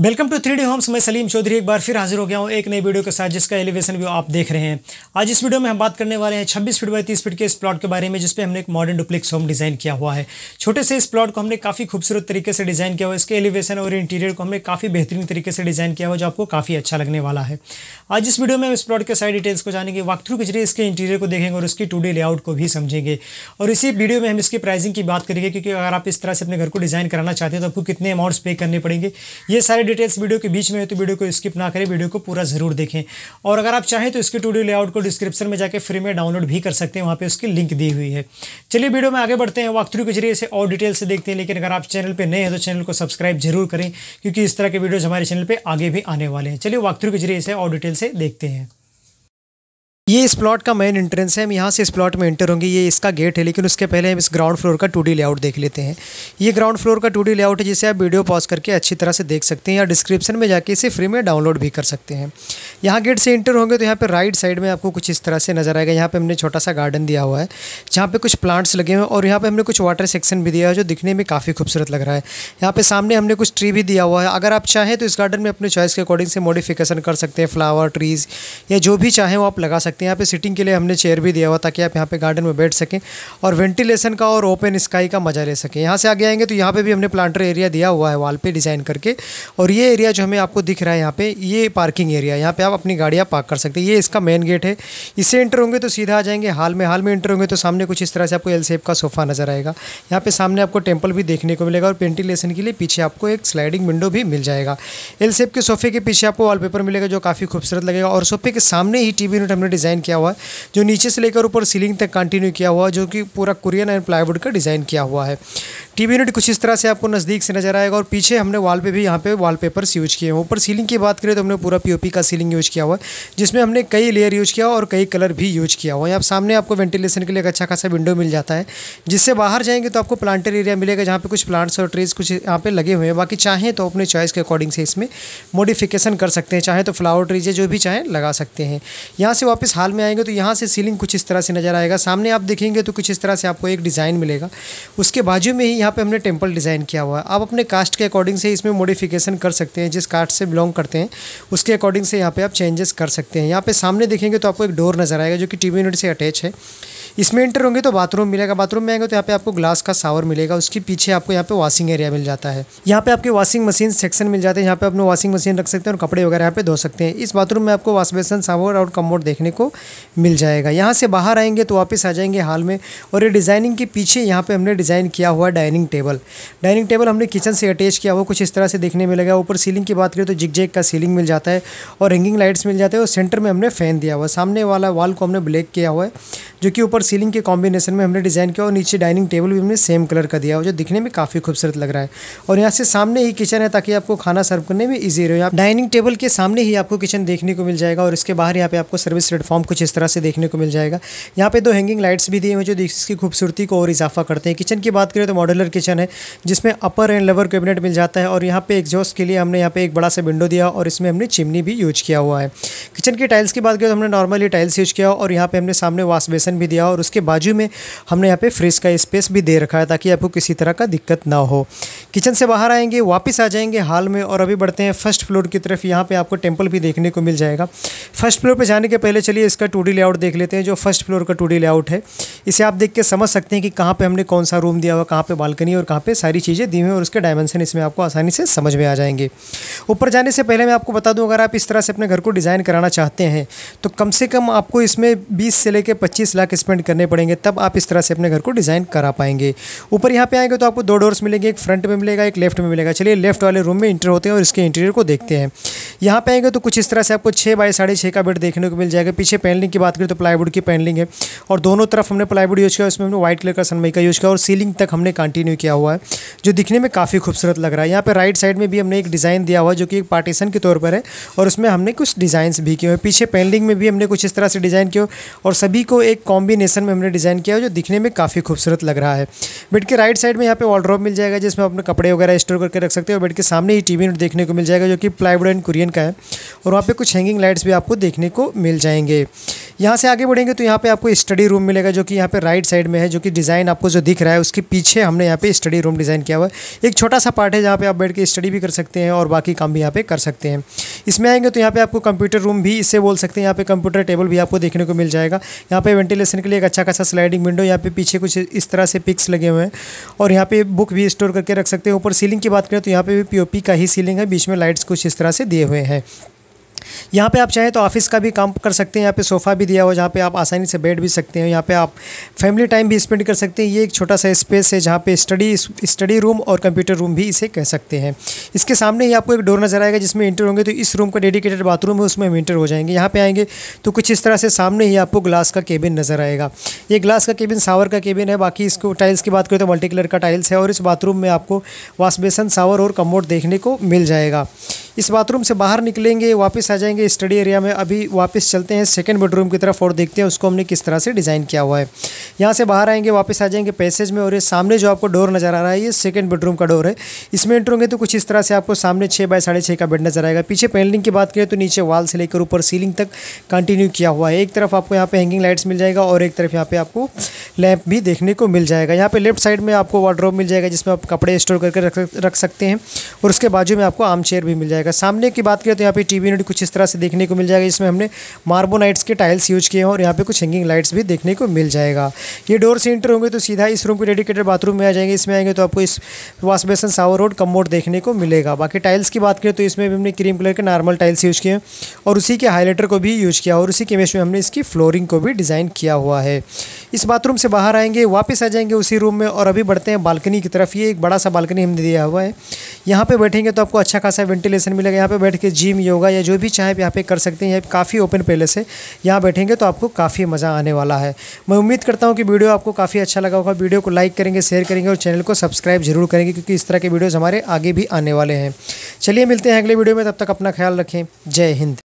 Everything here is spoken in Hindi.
welcome to three D homes मैं सलीम चौधरी एक बार फिर हाजिर हो गया हूँ एक नई वीडियो के साथ जिसका एलिवेशन व्यू आप देख रहे हैं आज इस वीडियो में हम बात करने वाले हैं 26 फीट बाई 30 फीट के इस प्लॉट के बारे में जिसपे हमने एक मॉडर्न डुप्लेक्स होम डिज़ाइन किया हुआ है छोटे से इस प्लॉट को हमने काफ़ी खूबसूरत तरीके से डिज़ाइन किया हुआ है इसके एलिवेशन और इंटीरियर को हमने काफ़ी बेहतरीन तरीके से डिज़ाइन किया हुआ जो आपको काफ़ी अच्छा लगने वाला है आज इस वीडियो में हम इस प्लॉट के सारी डिटेल्स को जानेंगे वाक थ्रू के जरिए इसके इंटीरियर को देखेंगे और उसकी टू लेआउट को भी समझेंगे और इसी वीडियो में हम इसकी प्राइसिंग की बात करेंगे क्योंकि अगर आप इस तरह से अपने घर को डिज़ाइन कराना चाहते हैं तो आपको कितने अमाउंट्स पे करने पड़ेंगे ये सारे डिटेल्स वीडियो के बीच में है तो वीडियो को स्किप ना करें वीडियो को पूरा ज़रूर देखें और अगर आप चाहें तो इसके टूडियो लेआउट को डिस्क्रिप्शन में जाकर फ्री में डाउनलोड भी कर सकते हैं वहाँ पर उसकी लिंक दी हुई है चलिए वीडियो में आगे बढ़ते हैं वाक्थ्रू के जरिए इसे और डिटेल से देखते हैं लेकिन अगर आप चैनल पर नए हैं तो चैनल को सब्सक्राइब जरूर करें क्योंकि इस तरह के वीडियोज़ हमारे चैनल पर आगे भी आने वाले हैं चलिए वाक्थ्रू के जरिए इसे और डिटेल से देखते हैं ये इस प्लॉट का मेन एंट्रेंस है हम यहाँ से इस प्लॉट में एंटर होंगे ये इसका गेट है लेकिन उसके पहले हम इस ग्राउंड फ्लोर का टू लेआउट देख लेते हैं ये ग्राउंड फ्लोर का टू लेआउट है जिसे आप वीडियो पॉज करके अच्छी तरह से देख सकते हैं या डिस्क्रिप्शन में जाके इसे फ्री में डाउनलोड भी कर सकते हैं यहाँ गेट से इंटर होंगे तो यहाँ पर राइट साइड में आपको कुछ इस तरह से नज़र आएगा यहाँ पर हमने छोटा सा गार्डन दिया हुआ है जहाँ पर कुछ प्लांट्स लगे हुए हैं और यहाँ पर हमने कुछ वाटर सेक्शन भी दिया है जो दिखने में काफ़ी खूबसूरत लग रहा है यहाँ पर सामने हमने कुछ ट्री भी दिया हुआ है अगर आप चाहें तो इस गार्डन में अपने चॉइस के अकॉर्डिंग से मॉडिफिकेशन कर सकते हैं फ्लावर ट्रीज़ या जो भी चाहें वो आप लगा सकते सकते हैं यहाँ पे सिटिंग के लिए हमने चेयर भी दिया हुआ ताकि आप यहाँ पे गार्डन में बैठ सकें और वेंटिलेशन का और ओपन स्काई का मज़ा ले सकें यहाँ से आगे आएंगे तो यहाँ पे भी हमने प्लांटर एरिया दिया हुआ है वाल पे डिज़ाइन करके और ये एरिया जो हमें आपको दिख रहा है यहाँ पे ये पार्किंग एरिया यहाँ पे आप अपनी गाड़ियाँ पार्क कर सकते हैं ये इसका मेन गेट है इससे एंटर होंगे तो सीधा आ जाएंगे हाल में हाल में एंटर होंगे तो सामने कुछ इस तरह से आपको एल सेप का सोफ़ा नज़र आएगा यहाँ पर सामने आपको टेम्पल भी देखने को मिलेगा और वेंटिलेशन के लिए पीछे आपको एक स्लाइडिंग विंडो भी मिल जाएगा एल सेप के सोफ़े के पीछे आपको वॉलपेपर मिलेगा जो काफ़ी खूबसूरत लगेगा और सोफ़े के सामने ही टी यूनिट हमने डिज़ाइन डिज़ाइन किया हुआ है जो नीचे से लेकर ऊपर सीलिंग तक कंटिन्यू किया हुआ है जो कि पूरा कुरियन एंड प्लाईवुड का डिज़ाइन किया हुआ है टीवी यूनिट कुछ इस तरह से आपको नज़दीक से नजर आएगा और पीछे हमने वाल पे भी यहाँ पे वॉलपेपर्स यूज किए हैं ऊपर सीलिंग की बात करें तो हमने पूरा पीओपी का सीलिंग यूज किया हुआ है जिसमें हमने कई लेयर यूज किया और कई कलर भी यूज किया हुआ है सामने आपको वेंटिलेशन के लिए एक अच्छा खासा विंडो मिल जाता है जिससे बाहर जाएंगे तो आपको प्लांटेड एरिया मिलेगा जहाँ पर कुछ प्लांट्स और ट्रीज कुछ यहाँ पर लगे हुए हैं बाकी चाहें तो अपने चॉइस के अकॉर्डिंग से इसमें मॉडिफिकेशन कर सकते हैं चाहे तो फ्लावर ट्रीज है जो भी चाहें लगा सकते हैं यहाँ से वापस हाल में आएंगे तो यहाँ से सीलिंग कुछ इस तरह से नजर आएगा सामने आप देखेंगे तो कुछ इस तरह से आपको एक डिज़ाइन मिलेगा उसके बाजू में ही यहाँ पे हमने टेम्पल डिज़ाइन किया हुआ है आप अपने कास्ट के अकॉर्डिंग से इसमें मॉडिफिकेशन कर सकते हैं जिस कास्ट से बिलोंग करते हैं उसके अकॉर्डिंग से यहाँ पे आप चेंजेस कर सकते हैं यहाँ पे सामने देखेंगे तो आपको एक डोर नज़र आएगा जो कि टीवी यूनिट से अटैच है इसमें इंटर होंगे तो बाथरूम मिलेगा बाथरूम में आएंगे तो यहाँ पे आपको ग्लास का सावर मिलेगा उसके पीछे आपको यहाँ पे वॉशिंग एरिया मिल जाता है यहाँ पे आपके वॉशिंग मशीन सेक्शन मिल जाते हैं यहाँ पे अपने वॉशिंग मशीन रख सकते हैं और कपड़े वगैरह यहाँ पे धो सकते हैं इस बाथरूम में आपको वाश बेसन सावर और कमोड देखने को मिल जाएगा यहाँ से बाहर आएंगे तो वापस आ जाएंगे हाल में और ये डिज़ाइनिंग के पीछे यहाँ पर हमने डिज़ाइन किया हुआ डाइनिंग टेबल डाइनिंग टेबल हमने किचन से अटैच किया हुआ कुछ इस तरह से देखने मिलेगा ऊपर सीलिंग की बात करें तो जिग का सीलिंग मिल जाता है और हैंगिंग लाइट्स मिल जाते हैं और सेंटर में हमने फ़ैन दिया हुआ सामने वाला वॉल को हमने ब्लैक किया हुआ है जो कि ऊपर सीलिंग के कॉम्बिनेशन में हमने डिज़ाइन किया और नीचे डाइनिंग टेबल भी हमने सेम कलर का दिया जो दिखने में काफ़ी खूबसूरत लग रहा है और यहाँ से सामने ही किचन है ताकि आपको खाना सर्व करने में ईजी रहे आप डाइनिंग टेबल के सामने ही आपको किचन देखने को मिल जाएगा और इसके बाहर यहाँ पे आपको सर्विस प्लेटफॉर्म कुछ इस तरह से देखने को मिल जाएगा यहाँ पे दो हैंगिंग लाइट्स भी दिए हुए जो इसकी खूबसूरती को और इजाफा करते हैं किचन की बात करें तो मॉडलर किचन है जिसमें अपर एंड लोअर कैबिनेट मिल जाता है और यहाँ पे एग्जॉस्ट के लिए हमने यहाँ पे एक बड़ा सा विंडो दिया और इसमें हमने चिमनी भी यूज किया हुआ है किचन के टाइल्स की बात करें तो हमने नॉर्मली टाइल्स यूज किया और यहाँ पे हमने सामने वाश बेसन सेक्शन भी दिया और उसके बाजू में हमने यहाँ पे फ्रिज का स्पेस भी दे रखा है ताकि आपको किसी तरह का दिक्कत ना हो किचन से बाहर आएंगे वापस आ जाएंगे हाल में और अभी बढ़ते हैं फर्स्ट फ्लोर की तरफ यहाँ पर आपको टेम्पल भी देखने को मिल जाएगा फर्स्ट फ्लोर पर जाने के पहले चलिए इसका टू लेआउट देख लेते हैं जो फर्स्ट फ्लोर का टू लेआउट है इसे आप देख के समझ सकते हैं कि कहाँ पर हमने कौन सा रूम दिया हुआ कहाँ पर बालकनी और कहाँ पर सारी चीज़ें दी हुई और उसके डायमेंशन इसमें आपको आसानी से समझ में आ जाएंगे ऊपर जाने से पहले मैं आपको बता दूँ अगर आप इस तरह से अपने घर को डिज़ाइन कराना चाहते हैं तो कम से कम आपको इसमें बीस से लेकर पच्चीस लाख स्पेंड करने पड़ेंगे तब आप इस तरह से अपने घर को डिज़ाइन करा पाएंगे ऊपर यहाँ पे आएंगे तो आपको दो डोर्स मिलेंगे एक फ्रंट में मिलेगा एक लेफ्ट में मिलेगा चलिए लेफ्ट वाले रूम में इंटर होते हैं और इसके इंटीरियर को देखते हैं यहाँ पे आएंगे तो कुछ इस तरह से आपको छः बाई साढ़े छः का बेड देखने को मिल जाएगा पीछे पैनलिंग की बात करें तो प्लाईवुड की पैनलिंग है और दोनों तरफ हमने प्लाईवुड यूज़ किया उसमें हमने व्हाइट कलर का सनमई का यूज़ किया और सीलिंग तक हमने कंटिन्यू किया हुआ है जो दिखने में काफ़ी खूबसूरत लग रहा है यहाँ पर राइट साइड में भी हमने एक डिज़ाइन दिया हुआ जो कि एक पार्टीशन के तौर पर है और उसमें हमने कुछ डिज़ाइंस भी किए हैं पीछे पैनलिंग में भी हमने कुछ इस तरह से डिज़ाइन किया और सभी को एक कॉम्बिनेशन में हमने डिज़ाइन किया जो दिखने में काफ़ी खूबसूरत लग रहा है बेड के राइट साइड में यहाँ पे वॉल मिल जाएगा जिसमें अपने कपड़े वगैरह स्टोर करके रख सकते हो बेड के सामने ही टीवी देखने को मिल जाएगा जो कि प्लाईवुड एंड कुरियन डिज़ाइन का है और वहाँ पे कुछ हैंगिंग लाइट्स भी आपको देखने को मिल जाएंगे यहाँ से आगे बढ़ेंगे तो यहाँ पे आपको स्टडी रूम मिलेगा जो कि यहाँ पे राइट साइड में है जो कि डिज़ाइन आपको जो दिख रहा है उसके पीछे हमने यहाँ पे स्टडी रूम डिज़ाइन किया हुआ है एक छोटा सा पार्ट है जहाँ पे आप बैठ के स्टडी भी कर सकते हैं और बाकी काम भी यहाँ पे कर सकते हैं इसमें आएंगे तो यहाँ पे आपको कंप्यूटर रूम भी इससे बोल सकते हैं यहाँ पे कंप्यूटर टेबल भी आपको देखने को मिल जाएगा यहाँ पे वेंटिलेशन के लिए एक अच्छा खासा स्लाइडिंग विंडो यहाँ पे पीछे कुछ इस तरह से पिक्स लगे हुए हैं और यहाँ पे बुक भी स्टोर करके रख सकते हैं ऊपर सीलिंग की बात करें तो यहाँ पे भी पीओपी का ही सीलिंग है बीच में लाइट्स कुछ इस तरह से दिए हुए हुए हैं यहाँ पे आप चाहें तो ऑफिस का भी काम कर सकते हैं यहाँ पे सोफ़ा भी दिया हुआ जहाँ पे आप आसानी से बैठ भी सकते हैं यहाँ पे आप फैमिली टाइम भी स्पेंड कर सकते हैं ये एक छोटा सा स्पेस है जहाँ पे स्टडी स्टडी रूम और कंप्यूटर रूम भी इसे कह सकते हैं इसके सामने ही आपको एक डोर नज़र आएगा जिसमें इंटर होंगे तो इस रूम का डेडिकेटेड बाथरूम है उसमें हम इंटर हो जाएंगे यहाँ पर आएंगे तो कुछ इस तरह से सामने ही आपको ग्लास का केबिन नज़र आएगा ये ग्लास का केबिन सावर का केबिन है बाकी इसको टाइल्स की बात करें तो मल्टी कलर का टाइल्स है और इस बाथरूम में आपको वाश बेसन सावर और कमोड देखने को मिल जाएगा इस बाथरूम से बाहर निकलेंगे वापस आ जाएंगे स्टडी एरिया में अभी वापस चलते हैं सेकेंड बेडरूम की तरफ और देखते हैं उसको हमने किस तरह से डिज़ाइन किया हुआ है यहाँ से बाहर आएंगे वापस आ जाएंगे पैसेज में और ये सामने जो आपको डोर नज़र आ रहा है ये सेकेंड बेडरूम का डोर है इसमें एंटर होंगे तो कुछ इस तरह से आपको सामने छः बाय साढ़े छः का बेड नजर आएगा पीछे पेनलिंग की बात करें तो नीचे वाल से लेकर ऊपर सीलिंग तक कंटिन्यू किया हुआ है एक तरफ आपको यहाँ पे हैंगिंग लाइट्स मिल जाएगा और एक तरफ यहाँ पर आपको लैंप भी देखने को मिल जाएगा यहाँ पर लेफ्ट साइड में आपको वार्ड्रॉप मिल जाएगा जिसमें आप कपड़े स्टोर करके रख सकते हैं और उसके बाजू में आपको आर्म चेयर भी मिल जाएगा जाएगा सामने की बात करें तो यहाँ पे टीवी यूनिट कुछ इस तरह से देखने को मिल जाएगा इसमें हमने मार्बोनाइट्स के टाइल्स यूज किए हैं और यहाँ पे कुछ हैंगिंग लाइट्स भी देखने को मिल जाएगा ये डोर से इंटर होंगे तो सीधा इस रूम के डेडिकेटेड बाथरूम में आ जाएंगे इसमें आएंगे तो आपको इस वॉश बेसन सावर रोड कमोड देखने को मिलेगा बाकी टाइल्स की बात करें तो इसमें भी हमने क्रीम कलर के नॉर्मल टाइल्स यूज किए हैं और उसी के हाईलाइटर को भी यूज किया और उसी के मेश में हमने इसकी फ्लोरिंग को भी डिज़ाइन किया हुआ है इस बाथरूम से बाहर आएंगे वापस आ जाएंगे उसी रूम में और अभी बढ़ते हैं बालकनी की तरफ ये एक बड़ा सा बालकनी हमने दिया हुआ है यहाँ पर बैठेंगे तो आपको अच्छा खासा वेंटिलेशन मिलेगा यहाँ पे बैठ के जिम योगा या जो भी चाहे आप यहाँ पे कर सकते हैं यहाँ काफ़ी ओपन पैलेस है यहाँ बैठेंगे तो आपको काफ़ी मज़ा आने वाला है मैं उम्मीद करता हूँ कि वीडियो आपको काफ़ी अच्छा लगा होगा वीडियो को लाइक करेंगे शेयर करेंगे और चैनल को सब्सक्राइब जरूर करेंगे क्योंकि इस तरह के वीडियोज़ हमारे आगे भी आने वाले हैं चलिए मिलते हैं अगले वीडियो में तब तक अपना ख्याल रखें जय हिंद